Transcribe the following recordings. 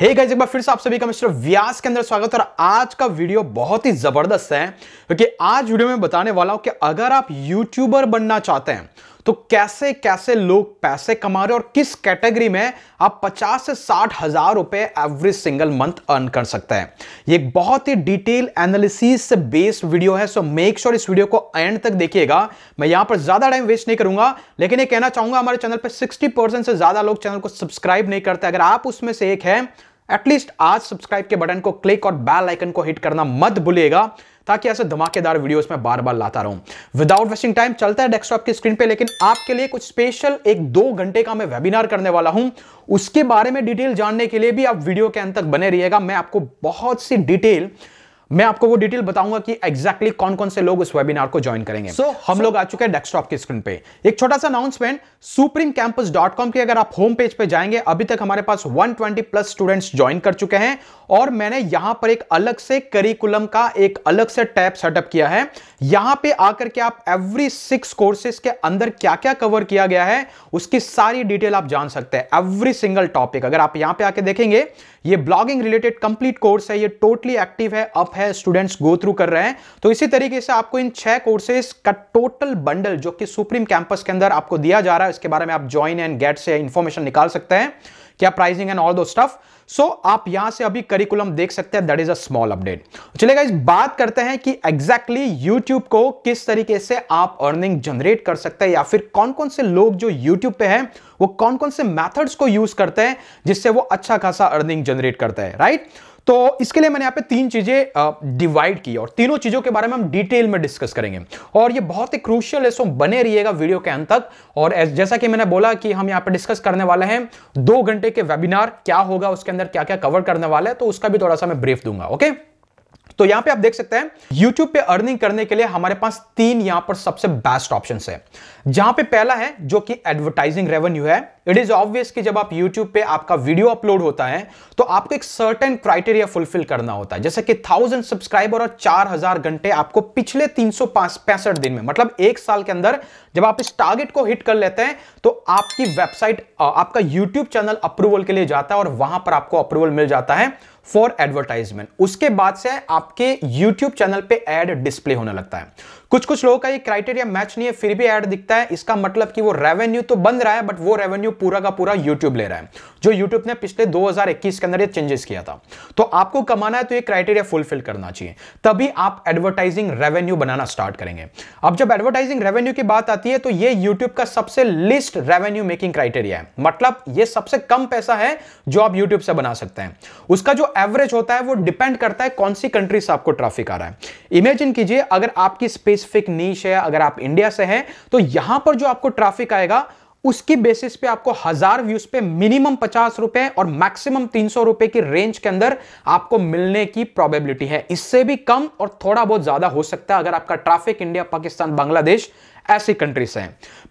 Hey guys एक बार फिर से आप सभी का मिस्टर व्यास के अंदर स्वागत और आज का वीडियो बहुत ही जबरदस्त है क्योंकि तो आज वीडियो में बताने वाला हूं कि अगर आप यूट्यूबर बनना चाहते हैं तो कैसे कैसे लोग पैसे कमा रहे और किस कैटेगरी में आप 50 से साठ हजार रुपए एवरी सिंगल मंथ अर्न कर सकते हैं ये बहुत ही डिटेल एनालिसिस से बेस्ड वीडियो है सो मेक श्योर इस वीडियो को एंड तक देखिएगा मैं यहां पर ज्यादा टाइम वेस्ट नहीं करूंगा लेकिन ये कहना चाहूंगा हमारे चैनल पर 60 से ज्यादा लोग चैनल को सब्सक्राइब नहीं करते अगर आप उसमें से एक है एटलीस्ट आज सब्सक्राइब के बटन को क्लिक और बेल आइकन को हिट करना मत भूलिएगा ताकि ऐसे धमाकेदार वीडियोस में बार बार लाता रहूं विदाउट वेस्टिंग टाइम चलता है डेस्कटॉप की स्क्रीन पे लेकिन आपके लिए कुछ स्पेशल एक दो घंटे का मैं वेबिनार करने वाला हूं उसके बारे में डिटेल जानने के लिए भी आप वीडियो के अंत तक बने रहिएगा मैं आपको बहुत सी डिटेल मैं आपको वो डिटेल बताऊंगा कि एग्जैक्टली कौन कौन से लोग उस वेबिनार को ज्वाइन करेंगे सो so, हम so, लोग आ चुके हैं डेस्कटॉप की स्क्रीन पे एक छोटा सा announcement Supreme Campus dot com की अगर आप होम पेज पे जाएंगे अभी तक हमारे पास 120 प्लस स्टूडेंट्स ज्वाइन कर चुके हैं और मैंने यहां पर एक अलग से करिकुलम का एक अलग से टैप सेटअप किया है यहां पे आकर के आप एवरी सिक्स कोर्सेज के अंदर क्या क्या कवर किया गया है उसकी सारी डिटेल आप जान सकते हैं एवरी सिंगल टॉपिक अगर आप यहां पे आके देखेंगे ये ब्लॉगिंग रिलेटेड कंप्लीट कोर्स है ये टोटली एक्टिव है अप है स्टूडेंट्स गो थ्रू कर रहे हैं तो इसी तरीके से आपको इन छह कोर्सेज का टोटल बंडल जो कि सुप्रीम कैंपस के अंदर आपको दिया जा रहा है इसके बारे में आप ज्वाइन एंड गेट से इंफॉर्मेशन निकाल सकते हैं क्या pricing and all those stuff so आप यहां से अभी करिकुलम देख सकते हैं that is a small update चलेगा इस बात करते हैं कि एग्जैक्टली exactly यूट्यूब को किस तरीके से आप अर्निंग जनरेट कर सकते हैं या फिर कौन कौन से लोग जो यूट्यूब पे हैं वो कौन कौन से मैथड्स को यूज करते हैं जिससे वो अच्छा खासा अर्निंग जनरेट करते हैं राइट right? तो इसके लिए मैंने यहाँ पे तीन चीज़ें डिवाइड की और तीनों चीज़ों के बारे में हम डिटेल में डिस्कस करेंगे और ये बहुत ही क्रूशियल है सो बने रहिएगा वीडियो के अंत तक और जैसा कि मैंने बोला कि हम यहाँ पे डिस्कस करने वाले हैं दो घंटे के वेबिनार क्या होगा उसके अंदर क्या क्या कवर करने वाला है तो उसका भी थोड़ा सा मैं ब्रीफ दूंगा ओके तो यहां पे आप देख सकते हैं YouTube पे अर्निंग करने के लिए हमारे पास तीन यहां पर सबसे बेस्ट ऑप्शन है जहां पे पहला है जो कि एडवर्टाइजिंग रेवेन्यू है इट इज ऑब्वियस कि जब आप YouTube पे आपका वीडियो अपलोड होता है तो आपको एक सर्टेन क्राइटेरिया फुलफिल करना होता है जैसे कि थाउजेंड सब्सक्राइबर और चार हजार घंटे आपको पिछले तीन सौ पैंसठ दिन में मतलब एक साल के अंदर जब आप इस टारगेट को हिट कर लेते हैं तो आपकी वेबसाइट आपका YouTube चैनल अप्रूवल के लिए जाता है और वहां पर आपको अप्रूवल मिल जाता है फॉर एडवर्टाइजमेंट उसके बाद से आपके यूट्यूब चैनल पे एड डिस्प्ले होने लगता है कुछ कुछ लोगों का ये क्राइटेरिया मैच नहीं है फिर भी ऐड दिखता है इसका मतलब कि वो रेवेन्यू तो बन रहा है बट वो रेवेन्यू पूरा का पूरा यूट्यूब ले रहा है जो यूट्यूब ने पिछले 2021 के अंदर ये चेंजेस किया था तो आपको कमाना है तो ये क्राइटेरिया फुलफिल करना चाहिए तभी आप एडवर्टाइजिंग रेवेन्यू बनाना स्टार्ट करेंगे अब जब एडवर्टाइजिंग रेवेन्यू की बात आती है तो ये यूट्यूब का सबसे लिस्ट रेवेन्यू मेकिंग क्राइटेरिया है मतलब ये सबसे कम पैसा है जो आप यूट्यूब से बना सकते हैं उसका जो एवरेज होता है वो डिपेंड करता है कौन सी कंट्री से आपको ट्राफिक आ रहा है इमेजिन कीजिए अगर आपकी स्पेस स्पेसिफिक नीच है अगर आप इंडिया से हैं तो यहां पर जो आपको ट्रैफिक आएगा उसकी बेसिस पे आपको हजार व्यूज पे मिनिमम पचास रुपए और मैक्सिमम तीन सौ रुपए की रेंज के अंदर आपको मिलने की प्रोबेबिलिटी है इससे भी कम और थोड़ा बहुत ज्यादा हो सकता है अगर आपका ट्रैफिक इंडिया पाकिस्तान बांग्लादेश ऐसी कंट्रीज हैं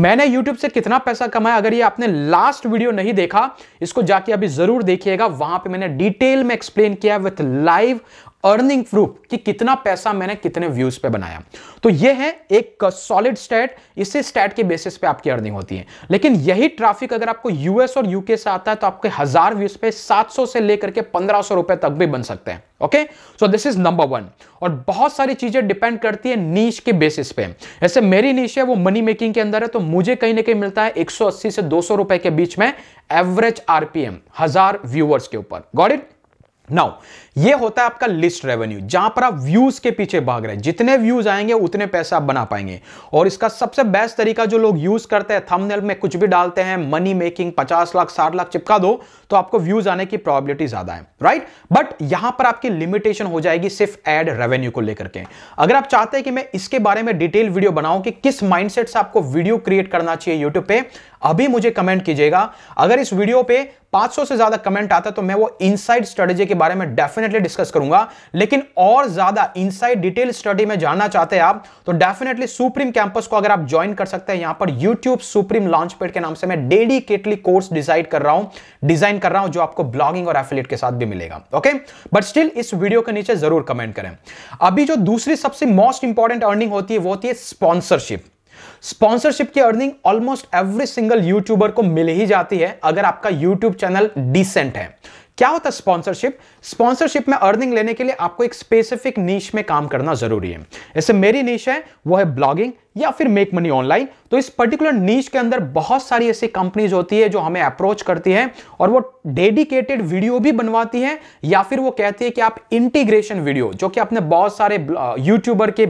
मैंने YouTube से कितना पैसा कमाया अगर ये आपने लास्ट वीडियो नहीं देखा इसको जाके अभी जरूर देखिएगा वहां पे मैंने डिटेल में एक्सप्लेन किया विथ लाइव अर्निंग प्रूफ कि कितना पैसा मैंने कितने व्यूज पे बनाया तो ये है एक सॉलिड स्टैट इसी स्टैट के बेसिस पे आपकी अर्निंग होती है लेकिन यही ट्रैफिक अगर आपको यूएस और यूके से आता है तो आपके हजार व्यूज पे 700 से लेकर के 1500 रुपए तक भी बन सकते हैं okay so this is number one और बहुत सारी चीजें डिपेंड करती है नीच के बेसिस पे जैसे मेरी नीच है वो मनी मेकिंग के अंदर है तो मुझे कहीं ना कहीं मिलता है 180 से 200 रुपए के बीच में एवरेज आरपीएम हजार व्यूअर्स के ऊपर गॉड इट नाउ ये होता है आपका लिस्ट रेवेन्यू जहां पर आप व्यूज के पीछे भाग रहे हैं जितने व्यूज आएंगे उतने पैसे आप बना पाएंगे और इसका सबसे बेस्ट तरीका जो लोग यूज करते हैं थंबनेल में कुछ भी डालते हैं मनी मेकिंग 50 लाख 60 लाख चिपका दो तो आपको व्यूज आने की प्रोबेबिलिटी ज्यादा है राइट बट यहां पर आपकी लिमिटेशन हो जाएगी सिर्फ एड रेवेन्यू को लेकर के अगर आप चाहते हैं कि मैं इसके बारे में डिटेल वीडियो बनाऊं कि किस माइंडसेट से आपको वीडियो क्रिएट करना चाहिए यूट्यूब पे अभी मुझे कमेंट कीजिएगा अगर इस वीडियो पे 500 से ज्यादा कमेंट आता है तो मैं वो इनसाइड स्ट्रेटेजी के बारे में डेफिनेटली डिस्कस करूंगा लेकिन और ज्यादा इनसाइड डिटेल स्टडी में जानना चाहते हैं आप तो डेफिनेटली सुप्रीम कैंपस को अगर आप ज्वाइन कर सकते हैं यहां पर यूट्यूब सुप्रीम लॉन्च पेड के नाम से मैं डेडिकेटली कोर्स डिसाइड कर रहा हूं डिजाइन कर रहा हूं जो आपको ब्लॉगिंग और एफिलेट के साथ भी मिलेगा ओके बट स्टिल इस वीडियो के नीचे जरूर कमेंट करें अभी जो दूसरी सबसे मोस्ट इंपॉर्टेंट अर्निंग होती है वो होती है स्पॉन्सरशिप स्पॉन्सरशिप की earning almost every single YouTuber को मिल ही जाती है अगर आपका यूट्यूब चैनल डिसेंट है क्या होता है स्पॉन्सरशिप स्पॉन्सरशिप में अर्निंग लेने के लिए आपको एक स्पेसिफिक नीच में काम करना जरूरी है जैसे मेरी नीच है वो है ब्लॉगिंग या फिर मेक मनी ऑनलाइन तो इस पर्टिकुलर नीच के अंदर बहुत सारी ऐसी कंपनीज होती है जो हमें अप्रोच करती है और वो डेडिकेटेड वीडियो भी बनवाती है या फिर वो कहती है कि आप इंटीग्रेशन वीडियो जो कि आपने बहुत सारे यूट्यूबर uh, के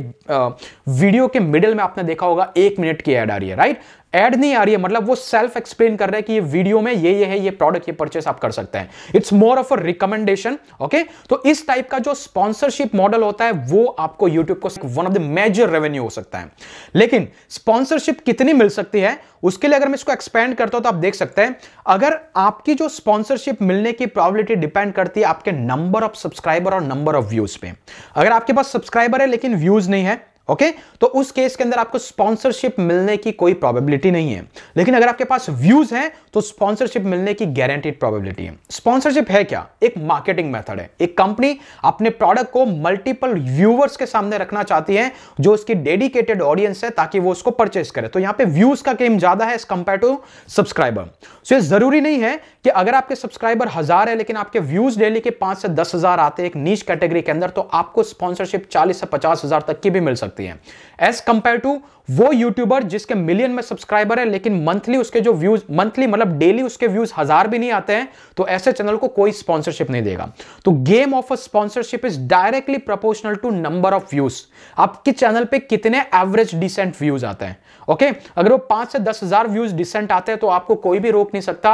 वीडियो uh, के मिडिल में आपने देखा होगा एक मिनट की एड आ रही है राइट एड नहीं आ रही है मतलब वो सेल्फ एक्सप्लेन कर रहा है कि ये वीडियो में ये ये है ये प्रोडक्ट ये परचेस आप कर सकते हैं it's more of a recommendation okay तो इस टाइप का जो स्पॉन्सरशिप मॉडल होता है वो आपको यूट्यूब को one of the major revenue हो सकता है लेकिन स्पॉन्सरशिप कितनी मिल सकती है उसके लिए अगर मैं इसको एक्सपेंड करता हूं तो आप देख सकते हैं अगर आपकी जो स्पॉन्सरशिप मिलने की प्रॉबिलिटी डिपेंड करती है आपके नंबर ऑफ सब्सक्राइबर और नंबर ऑफ व्यूज पे अगर आपके पास सब्सक्राइबर है लेकिन व्यूज नहीं है ओके तो उस केस के अंदर आपको स्पॉन्सरशिप मिलने की कोई प्रोबेबिलिटी नहीं है लेकिन अगर आपके पास व्यूज हैं तो स्पॉन्सरशिप मिलने की गारंटीड प्रोबेबिलिटी है स्पॉन्सरशिप है क्या एक मार्केटिंग मेथड है एक कंपनी अपने प्रोडक्ट को मल्टीपल व्यूवर्स के सामने रखना चाहती है जो उसकी डेडिकेटेड ऑडियंस है ताकि वो उसको परचेस करे तो यहां पर व्यूज का गेम ज्यादा है as compare to subscriber so जरूरी नहीं है कि अगर आपके सब्सक्राइबर हजार है लेकिन आपके व्यूज डेली के पांच से दस हजार आते हैं एक नीच कैटेगरी के अंदर तो आपको स्पॉन्सरशिप चालीस से पचास हजार तक की भी मिल सकती है सकती हैं एज कंपेयर टू वो यूट्यूबर जिसके मिलियन में सब्सक्राइबर है लेकिन मंथली उसके जो व्यूज मंथली मतलब डेली उसके व्यूज हजार भी नहीं आते हैं तो ऐसे चैनल को कोई स्पॉन्सरशिप नहीं देगा तो game of a sponsorship is directly proportional to number of views आपके चैनल पे कितने एवरेज डिसेंट व्यूज आते हैं ओके okay? अगर वो पांच से दस हजार व्यूज डिसेंट आते हैं तो आपको कोई भी रोक नहीं सकता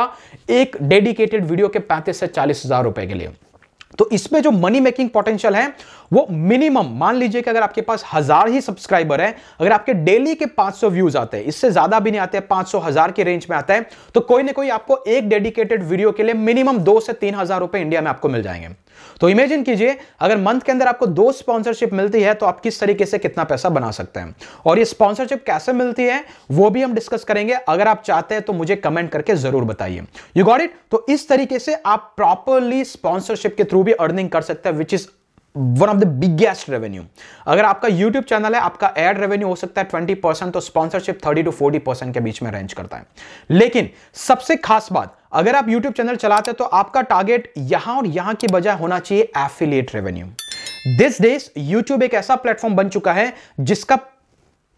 एक डेडिकेटेड वीडियो के पैंतीस से चालीस हजार रुपए के लिए तो इसमें जो मनी मेकिंग पोटेंशियल है वो मिनिमम मान लीजिए कि अगर आपके पास हजार ही सब्सक्राइबर हैं अगर आपके डेली के 500 व्यूज आते हैं इससे ज्यादा भी नहीं आते हैं पांच हजार के रेंज में आता है तो कोई ना कोई आपको एक डेडिकेटेड वीडियो के लिए मिनिमम दो से तीन हजार रुपए इंडिया में आपको मिल जाएंगे तो इमेजिन कीजिए अगर मंथ के अंदर आपको दो स्पॉन्सरशिप मिलती है तो आप किस तरीके से कितना पैसा बना सकते हैं और ये स्पॉन्सरशिप कैसे मिलती है वो भी हम डिस्कस करेंगे अगर आप चाहते हैं तो मुझे कमेंट करके जरूर बताइए यू गॉट इट तो इस तरीके से आप प्रॉपरली स्पॉन्सरशिप के थ्रू भी अर्निंग कर सकते हैं which is one of the biggest revenue अगर आपका यूट्यूब चैनल है आपका एड रेवेन्यू हो सकता है ट्वेंटी परसेंट तो sponsorship thirty to forty percent के बीच में रेंज करता है लेकिन सबसे खास बात अगर आप यूट्यूब चैनल चलाते हैं तो आपका टारगेट यहां और यहां की बजाय होना चाहिए affiliate revenue these days YouTube एक ऐसा प्लेटफॉर्म बन चुका है जिसका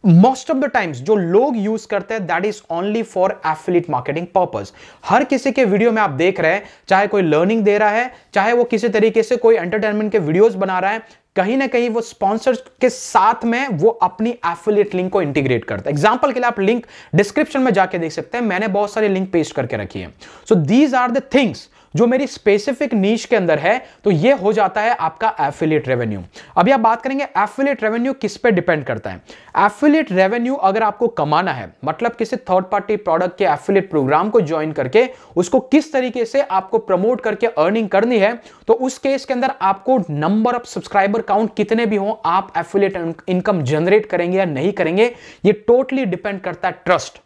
मोस्ट ऑफ द टाइम्स जो लोग यूज करते हैं that is only for affiliate marketing purpose हर किसी के वीडियो में आप देख रहे हैं चाहे कोई लर्निंग दे रहा है चाहे वो किसी तरीके से कोई एंटरटेनमेंट के वीडियोज बना रहा है कहीं ना कहीं वो स्पॉन्सर के साथ में वो अपनी एफिलिएट लिंक को इंटीग्रेट करता है एग्जाम्पल के लिए आप लिंक डिस्क्रिप्शन में जाके देख सकते हैं मैंने बहुत सारी लिंक पेस्ट करके रखी है so these are the things जो मेरी स्पेसिफिक नीच के अंदर है तो ये हो जाता है आपका एफिलिएट रेवेन्यू अभी आप बात करेंगे एफिलिएट रेवेन्यू किस पे डिपेंड करता है एफिलिएट रेवेन्यू अगर आपको कमाना है मतलब किसी थर्ड पार्टी प्रोडक्ट के एफिलिएट प्रोग्राम को ज्वाइन करके उसको किस तरीके से आपको प्रमोट करके अर्निंग करनी है तो उस केस के अंदर आपको नंबर ऑफ सब्सक्राइबर काउंट कितने भी हों आप एफिलिएट इनकम जनरेट करेंगे या नहीं करेंगे ये टोटली डिपेंड करता है ट्रस्ट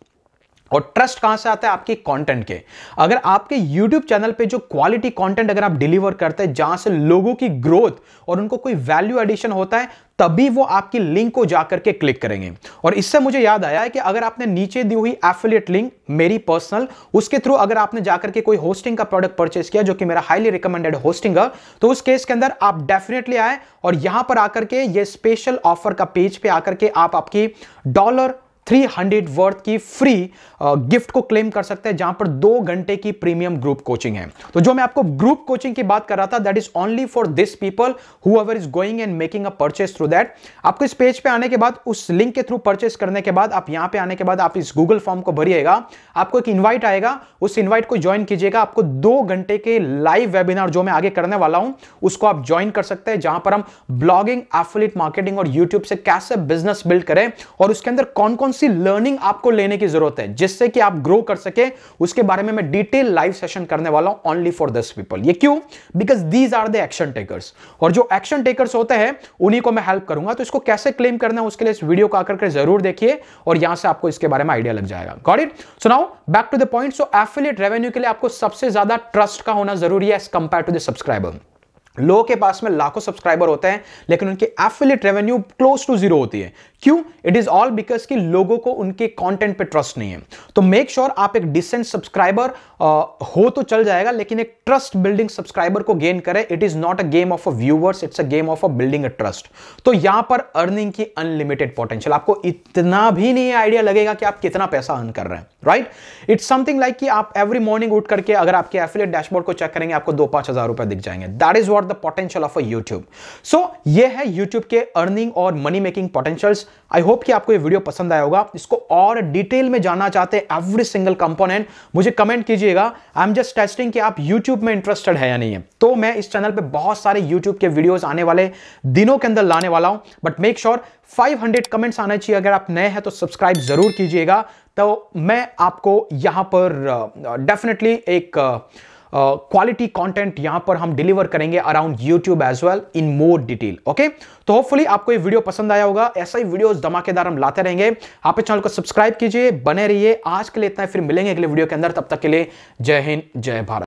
और ट्रस्ट कहां से आता है आपके कंटेंट के अगर आपके यूट्यूब चैनल पे जो क्वालिटी कंटेंट अगर आप डिलीवर करते हैं जहां से लोगों की ग्रोथ और उनको कोई वैल्यू एडिशन होता है तभी वो आपकी लिंक को जाकर के क्लिक करेंगे और इससे मुझे याद आया है कि अगर आपने नीचे दी हुई एफिलियट लिंक मेरी पर्सनल उसके थ्रू अगर आपने जाकर के कोई होस्टिंग का प्रोडक्ट परचेस किया जो कि मेरा हाईली रिकमेंडेड होस्टिंग है तो उस केस के अंदर आप डेफिनेटली आए और यहां पर आकर के ये स्पेशल ऑफर का पेज पे आकर के आप आपकी डॉलर 300 वर्थ की फ्री गिफ्ट uh, को क्लेम कर सकते हैं जहां पर दो घंटे की प्रीमियम ग्रुप कोचिंग है तो जो मैं आपको ग्रुप कोचिंग की बात कर रहा था that is only for this people who is going and making a purchase through that आपको इस पेज पे आने के बाद उस लिंक के थ्रू परचेस करने के बाद आप यहां पे आने के बाद आप इस गूगल फॉर्म को भरिएगा आपको एक इन्वाइट आएगा उस इन्वाइट को ज्वाइन कीजिएगा आपको दो घंटे के लाइव वेबिनार जो मैं आगे करने वाला हूं उसको आप ज्वाइन कर सकते हैं जहां पर हम ब्लॉगिंग एफिलिट मार्केटिंग और यूट्यूब से कैसे बिजनेस बिल्ड करें और उसके अंदर कौन कौन कौन सी लर्निंग आपको लेने की जरूरत है जिससे कि आप ग्रो कर सके उसके बारे में मैं डिटेल लाइव सेशन करने वाला हूं ओनली फॉर दस पीपल ये क्यों because these are the action takers और जो एक्शन टेकर्स होते हैं उन्हीं को मैं हेल्प करूंगा तो इसको कैसे क्लेम करना है उसके लिए इस वीडियो को आकर जरूर देखिए और यहां से आपको इसके बारे में आइडिया लग जाएगा got it so now back to the point so affiliate revenue के लिए आपको सबसे ज्यादा ट्रस्ट का होना जरूरी है as compare to the subscriber लोगों के पास में लाखों सब्सक्राइबर होते हैं लेकिन उनकी affiliate revenue close to zero होती है क्यों इट इज ऑल बिकॉज कि लोगों को उनके कंटेंट पे ट्रस्ट नहीं है तो मेक श्योर sure आप एक डिसेंट सब्सक्राइबर हो तो चल जाएगा लेकिन एक ट्रस्ट बिल्डिंग सब्सक्राइबर को गेन करें it is not a game of a viewers it's a game of a building a trust तो यहां पर अर्निंग की अनलिमिटेड पोटेंशियल आपको इतना भी नहीं आइडिया लगेगा कि आप कितना पैसा अर्न कर रहे हैं राइट इट्स समथिंग लाइक कि आप एवरी मॉर्निंग उठ करके अगर आपके एफिलेट डैशबोर्ड को चेक करेंगे आपको दो पांच हजार रुपए दिख जाएंगे that is what about the potential of a YouTube so ये है यूट्यूब के अर्निंग और money making potentials I hope कि आपको ये वीडियो पसंद आया होगा इसको और डिटेल में जानना चाहते हैं एवरी सिंगल कंपोनेंट मुझे कमेंट कीजिएगा आई एम जस्ट टेस्टिंग कि आप यूट्यूब में इंटरेस्टेड है या नहीं है तो मैं इस चैनल पर बहुत सारे यूट्यूब के वीडियोज आने वाले दिनों के अंदर लाने वाला हूं बट मेक श्योर 500 कमेंट्स आना चाहिए अगर आप नए हैं तो सब्सक्राइब जरूर कीजिएगा तो मैं आपको यहां पर डेफिनेटली uh, एक uh, क्वालिटी कंटेंट यहां पर हम डिलीवर करेंगे around YouTube as well in more detail okay तो होपफुली आपको ये वीडियो पसंद आया होगा ऐसा ही वीडियोस धमाकेदार हम लाते रहेंगे आप इस चैनल को सब्सक्राइब कीजिए बने रहिए आज के लिए इतना फिर मिलेंगे अगले वीडियो के अंदर तब तक के लिए जय हिंद जय भारत